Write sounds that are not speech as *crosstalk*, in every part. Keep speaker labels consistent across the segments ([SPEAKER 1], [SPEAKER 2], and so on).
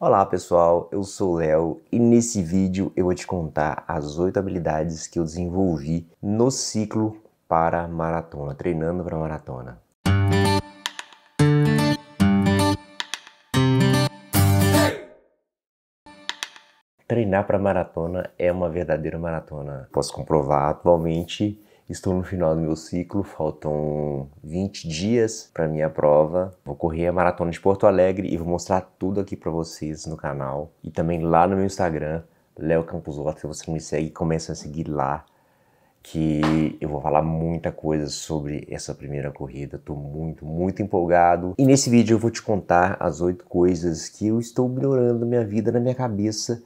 [SPEAKER 1] Olá pessoal, eu sou o Léo e nesse vídeo eu vou te contar as oito habilidades que eu desenvolvi no ciclo para maratona, treinando para maratona. Treinar para maratona é uma verdadeira maratona. Posso comprovar atualmente Estou no final do meu ciclo, faltam 20 dias para minha prova. Vou correr a maratona de Porto Alegre e vou mostrar tudo aqui para vocês no canal e também lá no meu Instagram, Léo Camposoto, se você me segue, começa a seguir lá que eu vou falar muita coisa sobre essa primeira corrida. Estou muito, muito empolgado. E nesse vídeo eu vou te contar as oito coisas que eu estou melhorando na minha vida, na minha cabeça,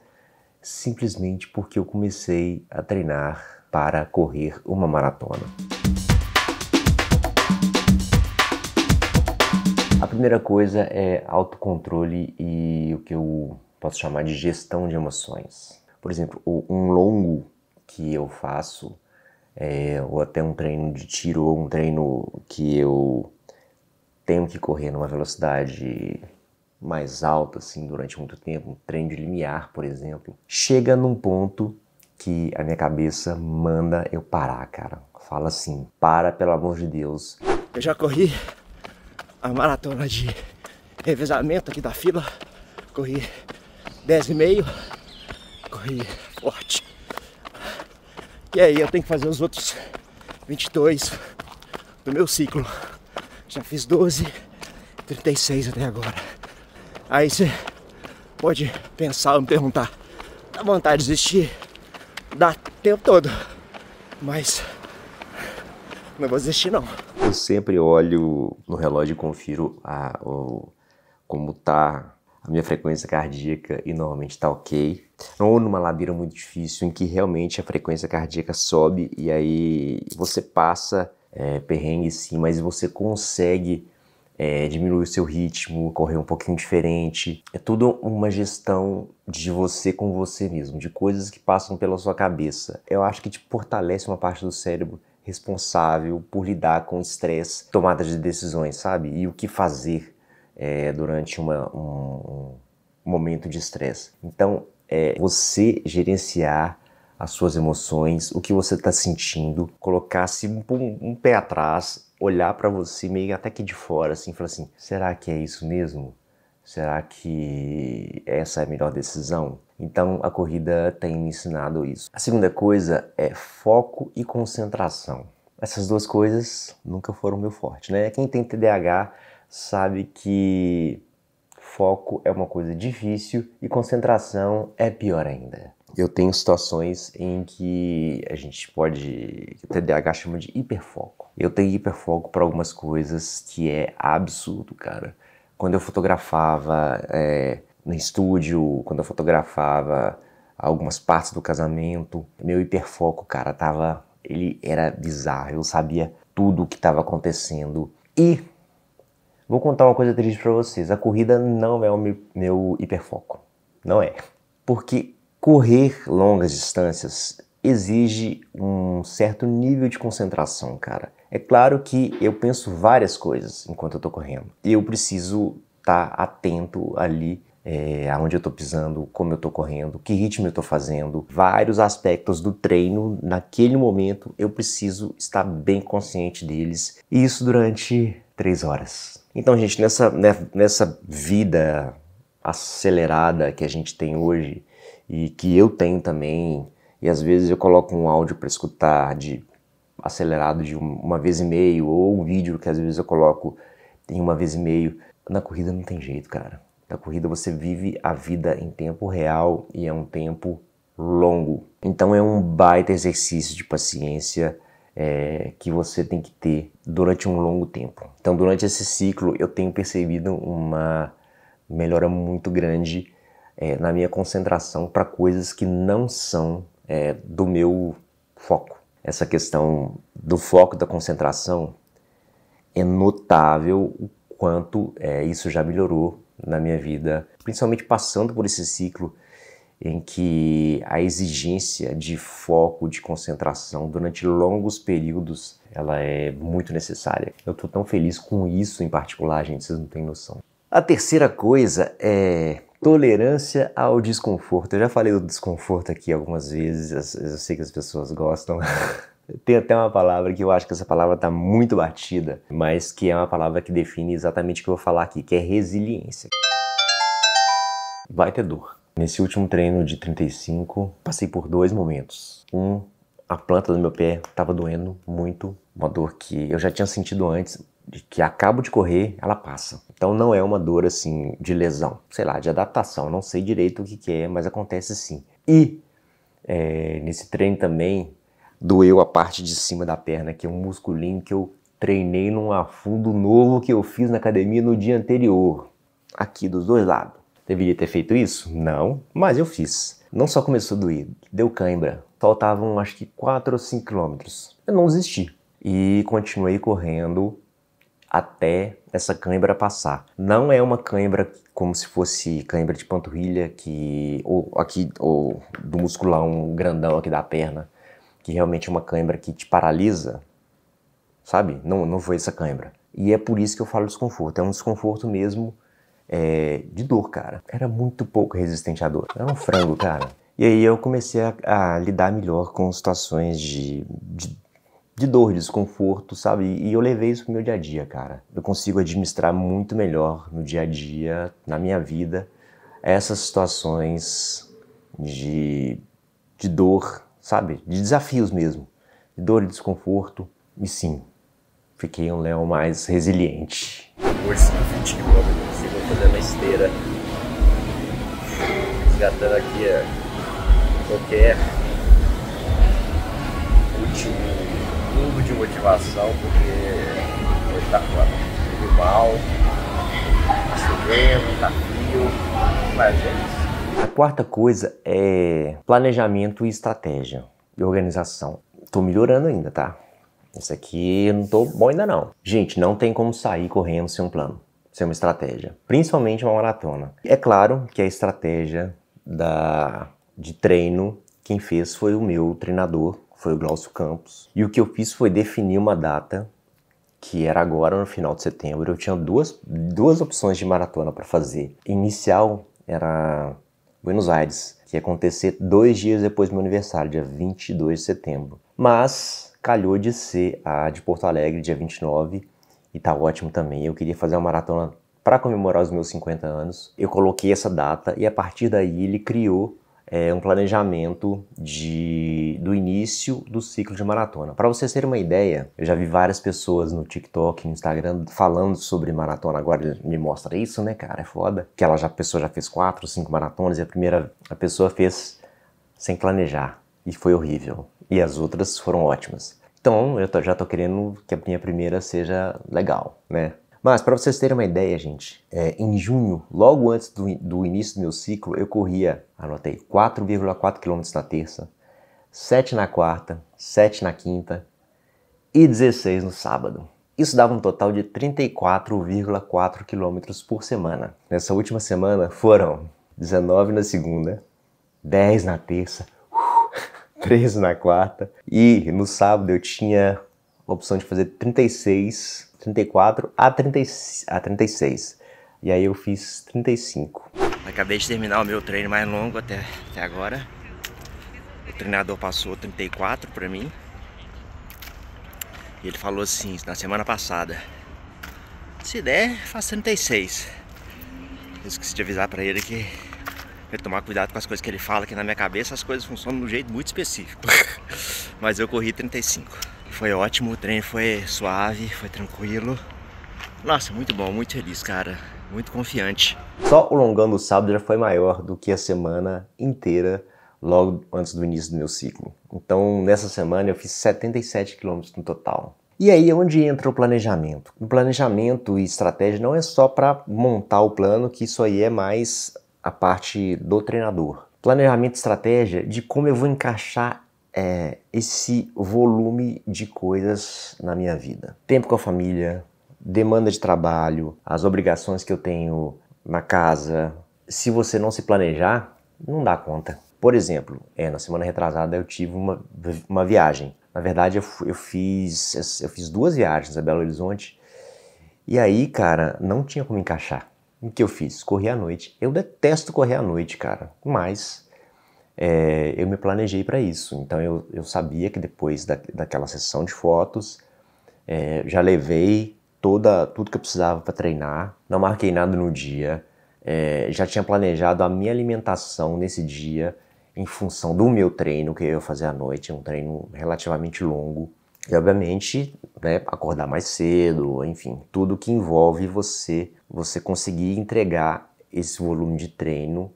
[SPEAKER 1] simplesmente porque eu comecei a treinar para correr uma maratona. A primeira coisa é autocontrole e o que eu posso chamar de gestão de emoções. Por exemplo, um longo que eu faço, é, ou até um treino de tiro, ou um treino que eu tenho que correr numa velocidade mais alta assim durante muito tempo, um treino de limiar, por exemplo, chega num ponto que a minha cabeça manda eu parar, cara. Fala assim, para pelo amor de Deus. Eu já corri a maratona de revezamento aqui da fila. Corri 10 e meio, corri forte. E aí eu tenho que fazer os outros 22 do meu ciclo. Já fiz 12, 36 até agora. Aí você pode pensar ou me perguntar, dá vontade de desistir? dá tempo todo. Mas não vou desistir não. Eu sempre olho no relógio e confiro a, o, como tá a minha frequência cardíaca e normalmente está ok. Ou numa ladeira muito difícil em que realmente a frequência cardíaca sobe e aí você passa é, perrengue sim, mas você consegue é, diminuir o seu ritmo, correr um pouquinho diferente. É tudo uma gestão de você com você mesmo, de coisas que passam pela sua cabeça. Eu acho que te fortalece uma parte do cérebro responsável por lidar com estresse, tomada de decisões, sabe? E o que fazer é, durante uma, um, um momento de estresse. Então, é, você gerenciar as suas emoções, o que você está sentindo, colocasse assim, um, um pé atrás, olhar para você meio até que de fora, assim, falar assim: será que é isso mesmo? Será que essa é a melhor decisão? Então a corrida tem me ensinado isso. A segunda coisa é foco e concentração. Essas duas coisas nunca foram meu forte, né? Quem tem TDAH sabe que foco é uma coisa difícil e concentração é pior ainda eu tenho situações em que a gente pode, o TDAH chama de hiperfoco. Eu tenho hiperfoco para algumas coisas que é absurdo, cara. Quando eu fotografava é, no estúdio, quando eu fotografava algumas partes do casamento, meu hiperfoco, cara, tava, ele era bizarro. Eu sabia tudo o que estava acontecendo e vou contar uma coisa triste para vocês. A corrida não é o meu, meu hiperfoco, não é, porque correr longas distâncias exige um certo nível de concentração, cara. É claro que eu penso várias coisas enquanto eu tô correndo. Eu preciso estar tá atento ali é, aonde eu tô pisando, como eu tô correndo, que ritmo eu tô fazendo, vários aspectos do treino naquele momento eu preciso estar bem consciente deles. E isso durante três horas. Então, gente, nessa, né, nessa vida acelerada que a gente tem hoje, e que eu tenho também. E às vezes eu coloco um áudio para escutar de acelerado de uma vez e meio ou um vídeo que às vezes eu coloco em uma vez e meio. Na corrida não tem jeito, cara. Na corrida você vive a vida em tempo real e é um tempo longo. Então é um baita exercício de paciência é, que você tem que ter durante um longo tempo. Então durante esse ciclo eu tenho percebido uma melhora muito grande é, na minha concentração para coisas que não são é, do meu foco. Essa questão do foco da concentração é notável o quanto é, isso já melhorou na minha vida, principalmente passando por esse ciclo em que a exigência de foco, de concentração durante longos períodos, ela é muito necessária. Eu estou tão feliz com isso em particular, gente, vocês não têm noção. A terceira coisa é Tolerância ao desconforto. Eu já falei do desconforto aqui algumas vezes, eu sei que as pessoas gostam. *laughs* Tem até uma palavra que eu acho que essa palavra está muito batida, mas que é uma palavra que define exatamente o que eu vou falar aqui, que é resiliência. Vai ter dor. Nesse último treino de 35, passei por dois momentos. Um, a planta do meu pé estava doendo muito, uma dor que eu já tinha sentido antes, de que acabo de correr, ela passa. Então não é uma dor assim de lesão, sei lá, de adaptação, não sei direito o que, que é, mas acontece sim. E é, nesse treino também doeu a parte de cima da perna, que é um musculinho que eu treinei num afundo novo que eu fiz na academia no dia anterior, aqui dos dois lados. Deveria ter feito isso? Não, mas eu fiz. Não só começou a doer, deu cãibra. Faltavam acho que 4 ou 5 quilômetros. Eu não desisti. E continuei correndo até essa cãibra passar. Não é uma cãibra como se fosse cãibra de panturrilha que ou aqui ou do musculão grandão aqui da perna, que realmente é uma cãibra que te paralisa, sabe? Não, não foi essa cãibra. E é por isso que eu falo desconforto. É um desconforto mesmo é, de dor, cara. Era muito pouco resistente à dor. Era um frango, cara. E aí eu comecei a, a lidar melhor com situações de, de de dor, de desconforto, sabe? E eu levei isso pro meu dia a dia, cara. Eu consigo administrar muito melhor no dia a dia, na minha vida, essas situações de, de dor, sabe? De desafios mesmo. De dor e desconforto. E sim, fiquei um leão mais resiliente. fazendo esteira. Resgatando aqui qualquer último tudo de motivação, porque hoje tá tudo mal, tá chovendo, tá frio, mas é isso. A quarta coisa é planejamento e estratégia e organização. Tô melhorando ainda, tá? Isso aqui eu não tô bom ainda não. Gente, não tem como sair correndo sem um plano, sem uma estratégia, principalmente uma maratona. É claro que a estratégia da de treino quem fez foi o meu treinador foi o Glaucio Campos. E o que eu fiz foi definir uma data que era agora no final de setembro. Eu tinha duas, duas opções de maratona para fazer. Inicial era Buenos Aires, que ia acontecer dois dias depois do meu aniversário, dia 22 de setembro. Mas calhou de ser a de Porto Alegre, dia 29, e tá ótimo também. Eu queria fazer uma maratona para comemorar os meus 50 anos. Eu coloquei essa data e a partir daí ele criou é, um planejamento de, do início do ciclo de maratona. Para você ter uma ideia, eu já vi várias pessoas no TikTok, no Instagram, falando sobre maratona. Agora me mostra isso, né, cara? É foda. Que ela já, a pessoa já fez quatro, cinco maratonas e a primeira a pessoa fez sem planejar e foi horrível. E as outras foram ótimas. Então, eu já tô querendo que a minha primeira seja legal, né? Mas, para vocês terem uma ideia, gente, é, em junho, logo antes do, do início do meu ciclo, eu corria, anotei, 4,4 km na terça, 7 na quarta, 7 na quinta e 16 no sábado. Isso dava um total de 34,4 km por semana. Nessa última semana foram 19 na segunda, 10 na terça, 13 *laughs* na quarta e no sábado eu tinha a opção de fazer 36 34 a, 30, a 36. E aí eu fiz 35. Acabei de terminar o meu treino mais longo até, até agora. O treinador passou 34 para mim. E ele falou assim, na semana passada, se der, faz 36. Eu esqueci de avisar para ele que eu tomar cuidado com as coisas que ele fala, que na minha cabeça as coisas funcionam de um jeito muito específico. *laughs* Mas eu corri 35 foi ótimo, o treino foi suave, foi tranquilo. Nossa, muito bom, muito feliz, cara. Muito confiante. Só o longão do sábado já foi maior do que a semana inteira logo antes do início do meu ciclo. Então, nessa semana eu fiz 77 quilômetros no total. E aí é onde entra o planejamento. O planejamento e estratégia não é só para montar o plano, que isso aí é mais a parte do treinador. Planejamento e estratégia de como eu vou encaixar é, esse volume de coisas na minha vida. Tempo com a família, demanda de trabalho, as obrigações que eu tenho na casa. Se você não se planejar, não dá conta. Por exemplo, é, na semana retrasada eu tive uma, uma viagem. Na verdade, eu, eu, fiz, eu fiz duas viagens a Belo Horizonte. E aí, cara, não tinha como encaixar. O que eu fiz? Corri à noite. Eu detesto correr à noite, cara. Mas é, eu me planejei para isso. Então eu, eu sabia que depois da, daquela sessão de fotos, é, já levei toda tudo que eu precisava para treinar, não marquei nada no dia, é, já tinha planejado a minha alimentação nesse dia em função do meu treino que eu ia fazer à noite, um treino relativamente longo. E obviamente, né, acordar mais cedo, enfim, tudo que envolve você você conseguir entregar esse volume de treino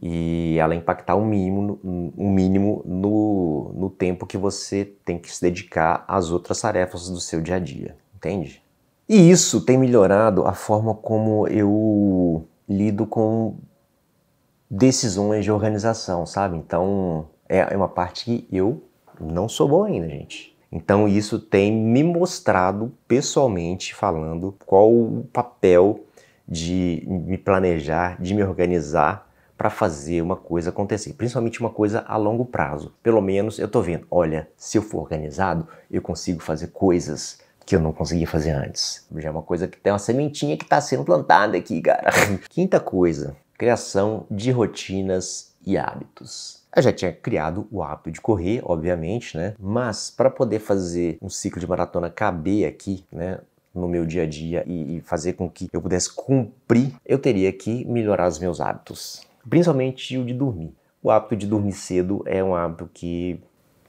[SPEAKER 1] e ela impactar o mínimo, o mínimo no, no tempo que você tem que se dedicar às outras tarefas do seu dia a dia, entende? E isso tem melhorado a forma como eu lido com decisões de organização, sabe? Então é, é uma parte que eu não sou bom ainda, gente. Então isso tem me mostrado pessoalmente falando qual o papel de me planejar, de me organizar para fazer uma coisa acontecer, principalmente uma coisa a longo prazo. Pelo menos eu estou vendo, olha, se eu for organizado, eu consigo fazer coisas que eu não conseguia fazer antes. Já é uma coisa que tem uma sementinha que está sendo plantada aqui, cara. *laughs* Quinta coisa, criação de rotinas e hábitos. Eu já tinha criado o hábito de correr, obviamente, né? Mas para poder fazer um ciclo de maratona caber aqui, né? no meu dia a dia e, fazer com que eu pudesse cumprir, eu teria que melhorar os meus hábitos principalmente o de dormir. O hábito de dormir cedo é um hábito que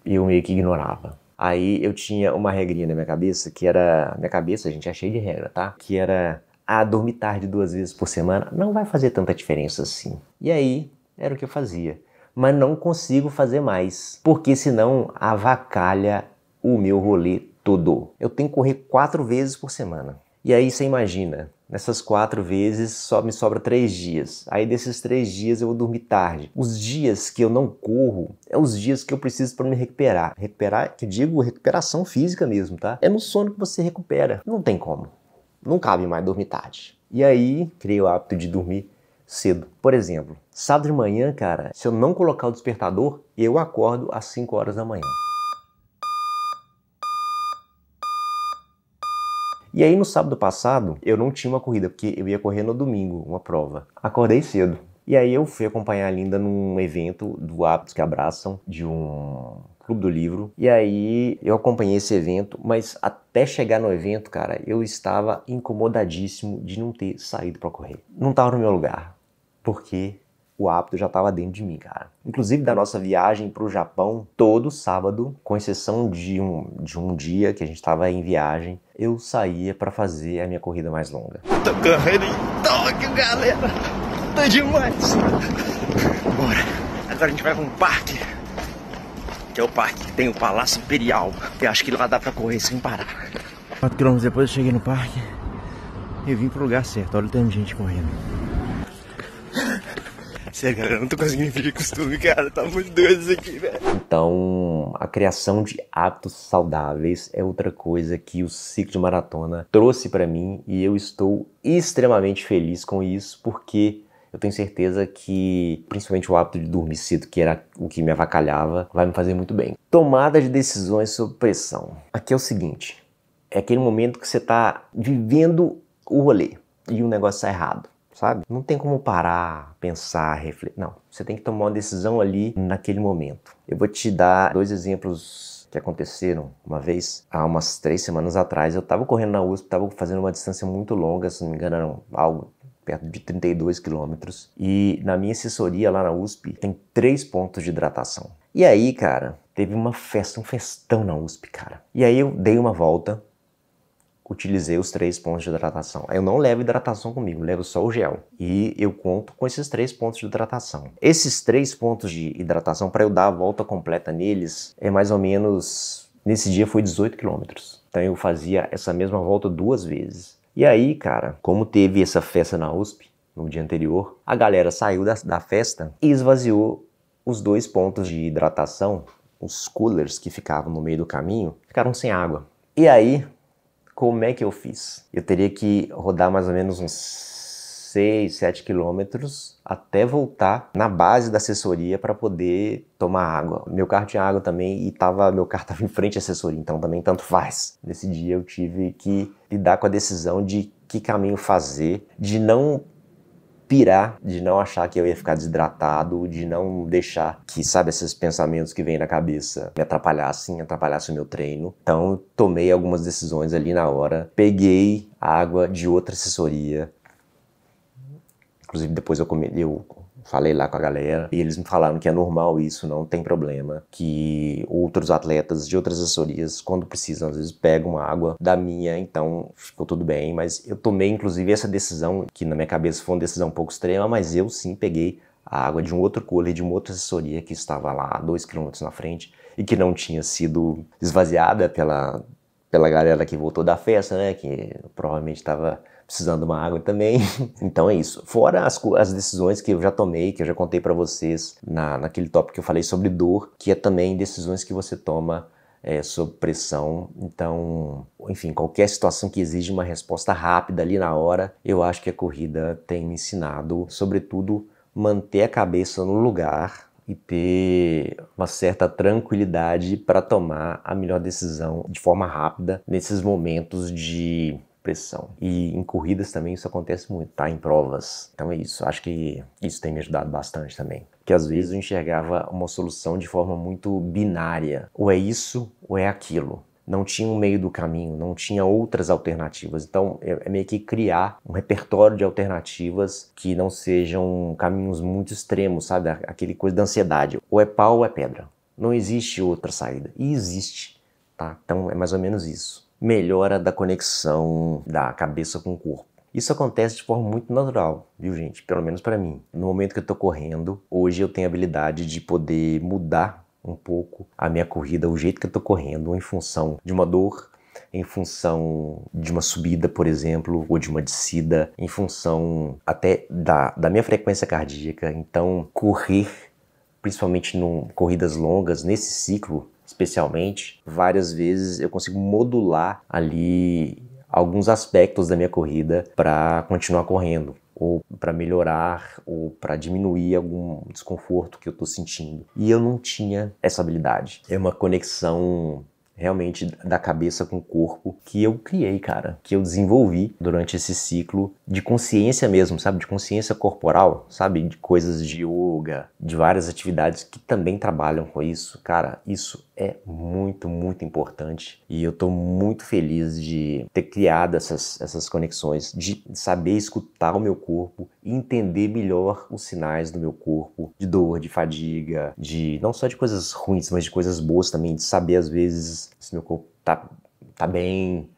[SPEAKER 1] eu meio que ignorava. Aí eu tinha uma regrinha na minha cabeça que era. Minha cabeça, gente, é cheio de regra, tá? Que era. Ah, dormir tarde duas vezes por semana não vai fazer tanta diferença assim. E aí era o que eu fazia. Mas não consigo fazer mais, porque senão avacalha o meu rolê todo. Eu tenho que correr quatro vezes por semana. E aí você imagina, Nessas quatro vezes só me sobra três dias. Aí desses três dias eu vou dormir tarde. Os dias que eu não corro é os dias que eu preciso para me recuperar. Recuperar, que digo recuperação física mesmo, tá? É no sono que você recupera. Não tem como. Não cabe mais dormir tarde. E aí criei o hábito de dormir cedo. Por exemplo, sábado de manhã, cara, se eu não colocar o despertador, eu acordo às 5 horas da manhã. E aí no sábado passado, eu não tinha uma corrida, porque eu ia correr no domingo, uma prova. Acordei cedo. E aí eu fui acompanhar a Linda num evento do Hábitos que Abraçam, de um Clube do Livro. E aí eu acompanhei esse evento, mas até chegar no evento, cara, eu estava incomodadíssimo de não ter saído para correr. Não estava no meu lugar, porque o hábito já estava dentro de mim, cara. Inclusive da nossa viagem para o Japão, todo sábado, com exceção de um, de um dia que a gente estava em viagem, eu saía para fazer a minha corrida mais longa. Tô correndo então, em Tóquio, galera! Tô tá demais! Bora! Agora a gente vai para um parque, que é o parque que tem o Palácio Imperial. Eu acho que lá dá para correr sem parar. 4 quilômetros depois eu cheguei no parque e vim pro lugar certo. Olha o tanto de gente correndo. Sério, cara, eu não tô conseguindo fingir costume, cara. Tá muito doido isso aqui, velho. Então, a criação de hábitos saudáveis é outra coisa que o ciclo de maratona trouxe para mim e eu estou extremamente feliz com isso porque eu tenho certeza que, principalmente o hábito de dormir cedo, que era o que me avacalhava, vai me fazer muito bem. Tomada de decisões sob pressão. Aqui é o seguinte: é aquele momento que você está vivendo o rolê e o negócio tá errado sabe? Não tem como parar, pensar, refletir. Não, você tem que tomar uma decisão ali naquele momento. Eu vou te dar dois exemplos que aconteceram uma vez, há umas três semanas atrás. Eu estava correndo na USP, estava fazendo uma distância muito longa, se não me engano, algo perto de 32 quilômetros. E na minha assessoria lá na USP, tem três pontos de hidratação. E aí, cara, teve uma festa, um festão na USP, cara. E aí eu dei uma volta, utilizei os três pontos de hidratação. Eu não levo hidratação comigo, levo só o gel. E eu conto com esses três pontos de hidratação. Esses três pontos de hidratação, para eu dar a volta completa neles, é mais ou menos. Nesse dia foi 18 quilômetros. Então eu fazia essa mesma volta duas vezes. E aí, cara, como teve essa festa na USP no dia anterior, a galera saiu da, da festa e esvaziou os dois pontos de hidratação, os coolers que ficavam no meio do caminho, ficaram sem água. E aí, como é que eu fiz? Eu teria que rodar mais ou menos uns 6, 7 quilômetros até voltar na base da assessoria para poder tomar água. Meu carro tinha água também e tava, meu carro estava em frente à assessoria, então também tanto faz. Nesse dia eu tive que lidar com a decisão de que caminho fazer, de não pirar de não achar que eu ia ficar desidratado, de não deixar que, sabe, esses pensamentos que vêm na cabeça me atrapalhassem, atrapalhassem o meu treino. Então, tomei algumas decisões ali na hora. Peguei água de outra assessoria, Inclusive, depois eu, come, eu falei lá com a galera e eles me falaram que é normal isso, não tem problema, que outros atletas de outras assessorias, quando precisam, às vezes pegam água da minha, então ficou tudo bem, mas eu tomei inclusive essa decisão, que na minha cabeça foi uma decisão um pouco extrema, mas eu sim peguei a água de um outro cooler, de uma outra assessoria que estava lá dois quilômetros na frente e que não tinha sido esvaziada pela, pela galera que voltou da festa, né? Que provavelmente estava precisando de uma água também. *laughs* então é isso. Fora as, as decisões que eu já tomei, que eu já contei para vocês na, naquele tópico que eu falei sobre dor, que é também decisões que você toma é, sob pressão. Então, enfim, qualquer situação que exige uma resposta rápida ali na hora, eu acho que a corrida tem me ensinado, sobretudo, manter a cabeça no lugar e ter uma certa tranquilidade para tomar a melhor decisão de forma rápida nesses momentos de e em corridas também isso acontece muito, tá? Em provas. Então é isso. Acho que isso tem me ajudado bastante também. Que às vezes eu enxergava uma solução de forma muito binária. Ou é isso ou é aquilo não tinha um meio do caminho, não tinha outras alternativas. Então, é, é meio que criar um repertório de alternativas que não sejam caminhos muito extremos, sabe? Aquele coisa da ansiedade. Ou é pau ou é pedra. Não existe outra saída. E existe, tá? Então, é mais ou menos isso melhora da conexão da cabeça com o corpo. Isso acontece de forma muito natural, viu, gente? Pelo menos para mim. No momento que eu tô correndo, hoje eu tenho a habilidade de poder mudar um pouco a minha corrida, o jeito que eu tô correndo, em função de uma dor, em função de uma subida, por exemplo, ou de uma descida, em função até da, da minha frequência cardíaca. Então, correr, principalmente em corridas longas, nesse ciclo especialmente, várias vezes eu consigo modular ali alguns aspectos da minha corrida para continuar correndo ou para melhorar ou para diminuir algum desconforto que eu estou sentindo. E eu não tinha essa habilidade. É uma conexão realmente da cabeça com o corpo que eu criei, cara, que eu desenvolvi durante esse ciclo de consciência mesmo, sabe, de consciência corporal, sabe, de coisas de yoga, de várias atividades que também trabalham com isso. Cara, isso é muito, muito importante e eu estou muito feliz de ter criado essas, essas conexões, de saber escutar o meu corpo e entender melhor os sinais do meu corpo de dor, de fadiga, de não só de coisas ruins, mas de coisas boas também, de saber às vezes se meu corpo tá, tá bem,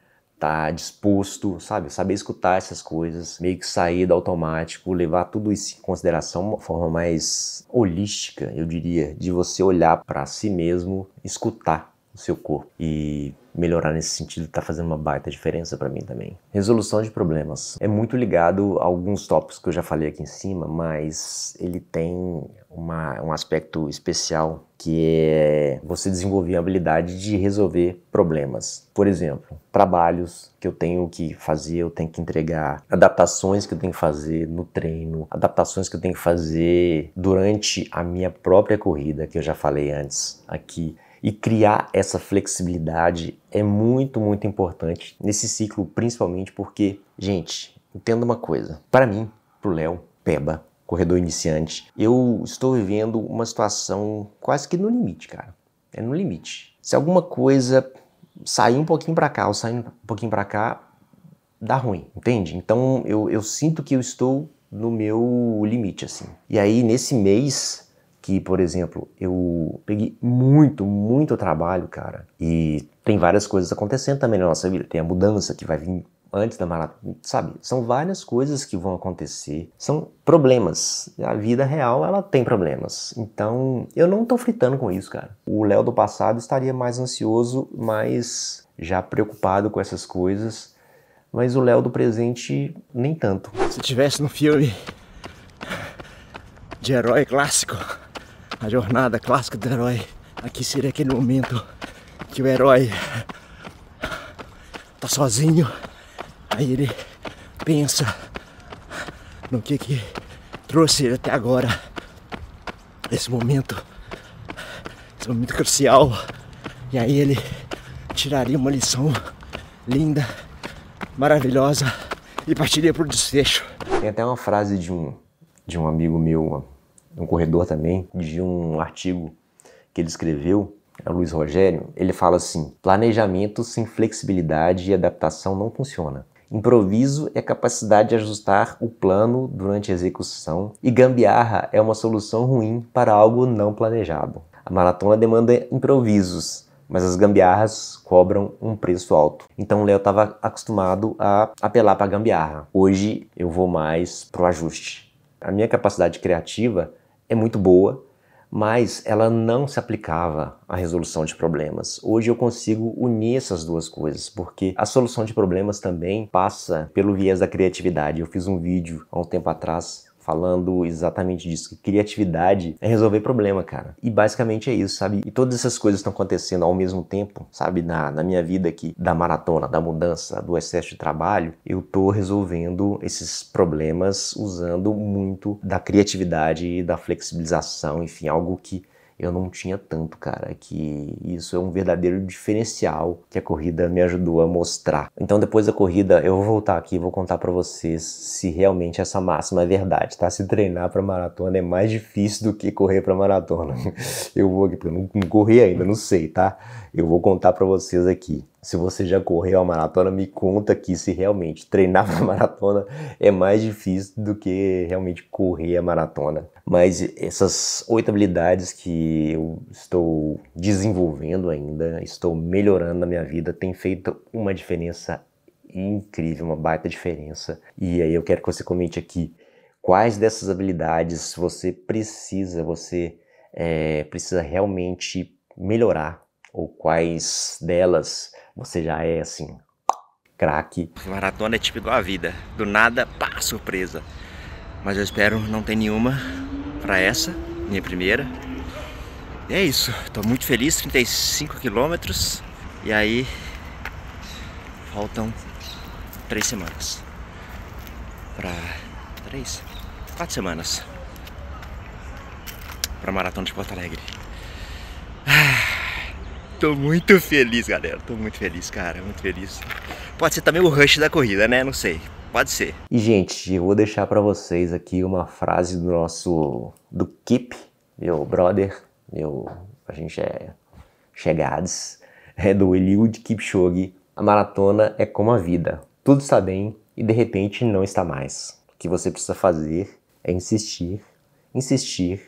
[SPEAKER 1] tá disposto, sabe? Saber escutar essas coisas, meio que sair do automático, levar tudo isso em consideração, uma forma mais holística, eu diria, de você olhar para si mesmo, escutar no seu corpo. E melhorar nesse sentido está fazendo uma baita diferença para mim também. Resolução de problemas. É muito ligado a alguns tópicos que eu já falei aqui em cima, mas ele tem uma, um aspecto especial que é você desenvolver a habilidade de resolver problemas. Por exemplo, trabalhos que eu tenho que fazer, eu tenho que entregar, adaptações que eu tenho que fazer no treino, adaptações que eu tenho que fazer durante a minha própria corrida, que eu já falei antes aqui. E criar essa flexibilidade é muito, muito importante nesse ciclo, principalmente porque, gente, entenda uma coisa. Para mim, pro Léo, Peba, corredor iniciante, eu estou vivendo uma situação quase que no limite, cara. É no limite. Se alguma coisa sair um pouquinho para cá ou sair um pouquinho para cá, dá ruim, entende? Então eu, eu sinto que eu estou no meu limite, assim. E aí, nesse mês, que, por exemplo, eu peguei muito, muito trabalho, cara. E tem várias coisas acontecendo também na nossa vida. Tem a mudança que vai vir antes da maratona, sabe? São várias coisas que vão acontecer, são problemas. A vida real, ela tem problemas. Então, eu não tô fritando com isso, cara. O Léo do passado estaria mais ansioso, mais já preocupado com essas coisas, mas o Léo do presente nem tanto. Se tivesse no filme de herói clássico, a jornada clássica do herói. Aqui seria aquele momento que o herói tá sozinho, aí ele pensa no que que trouxe ele até agora. Esse momento, esse momento crucial. E aí ele tiraria uma lição linda, maravilhosa e partiria para o desfecho. Tem até uma frase de um, de um amigo meu, um corredor também, de um artigo que ele escreveu, o Luiz Rogério, ele fala assim: planejamento sem flexibilidade e adaptação não funciona. Improviso é capacidade de ajustar o plano durante a execução e gambiarra é uma solução ruim para algo não planejado. A maratona demanda improvisos, mas as gambiarras cobram um preço alto. Então o Léo estava acostumado a apelar para a gambiarra. Hoje eu vou mais pro ajuste. A minha capacidade criativa é muito boa, mas ela não se aplicava à resolução de problemas. Hoje eu consigo unir essas duas coisas, porque a solução de problemas também passa pelo viés da criatividade. Eu fiz um vídeo há um tempo atrás falando exatamente disso, que criatividade é resolver problema, cara. E basicamente é isso, sabe? E todas essas coisas estão acontecendo ao mesmo tempo, sabe? Na, na minha vida aqui, da maratona, da mudança, do excesso de trabalho, eu tô resolvendo esses problemas usando muito da criatividade, da flexibilização, enfim, algo que eu não tinha tanto, cara, que isso é um verdadeiro diferencial que a corrida me ajudou a mostrar. Então depois da corrida eu vou voltar aqui e vou contar para vocês se realmente essa máxima é verdade, tá? Se treinar para maratona é mais difícil do que correr para maratona. *laughs* Eu vou aqui porque eu não, não corri ainda, não sei, tá? Eu vou contar para vocês aqui. Se você já correu a maratona, me conta aqui se realmente treinar *laughs* para maratona é mais difícil do que realmente correr a maratona. Mas essas oito habilidades que eu estou desenvolvendo ainda, estou melhorando na minha vida, tem feito uma diferença incrível, uma baita diferença. E aí eu quero que você comente aqui quais dessas habilidades você precisa, você é, precisa realmente melhorar ou quais delas você já é assim, craque. Maratona é tipo igual a vida, do nada, pá, surpresa. Mas eu espero não ter nenhuma para essa, minha primeira. E é isso, tô muito feliz, 35 quilômetros e aí faltam três semanas para três, quatro semanas para maratona de Porto Alegre. Tô muito feliz, galera. Tô muito feliz, cara. Muito feliz. Pode ser também o rush da corrida, né? Não sei. Pode ser. E, gente, eu vou deixar para vocês aqui uma frase do nosso... Do Kip, meu brother. Meu... A gente é... Chegados. É do Eliud Kipchoge. A maratona é como a vida. Tudo está bem e, de repente, não está mais. O que você precisa fazer é insistir, insistir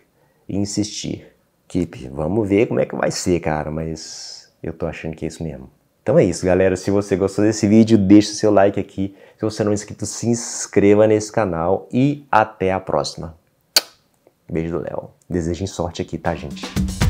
[SPEAKER 1] e insistir equipe. Vamos ver como é que vai ser, cara, mas eu tô achando que é isso mesmo. Então é isso, galera. Se você gostou desse vídeo, deixa o seu like aqui. Se você não é inscrito, se inscreva nesse canal e até a próxima. Beijo do Léo. Desejem sorte aqui, tá, gente?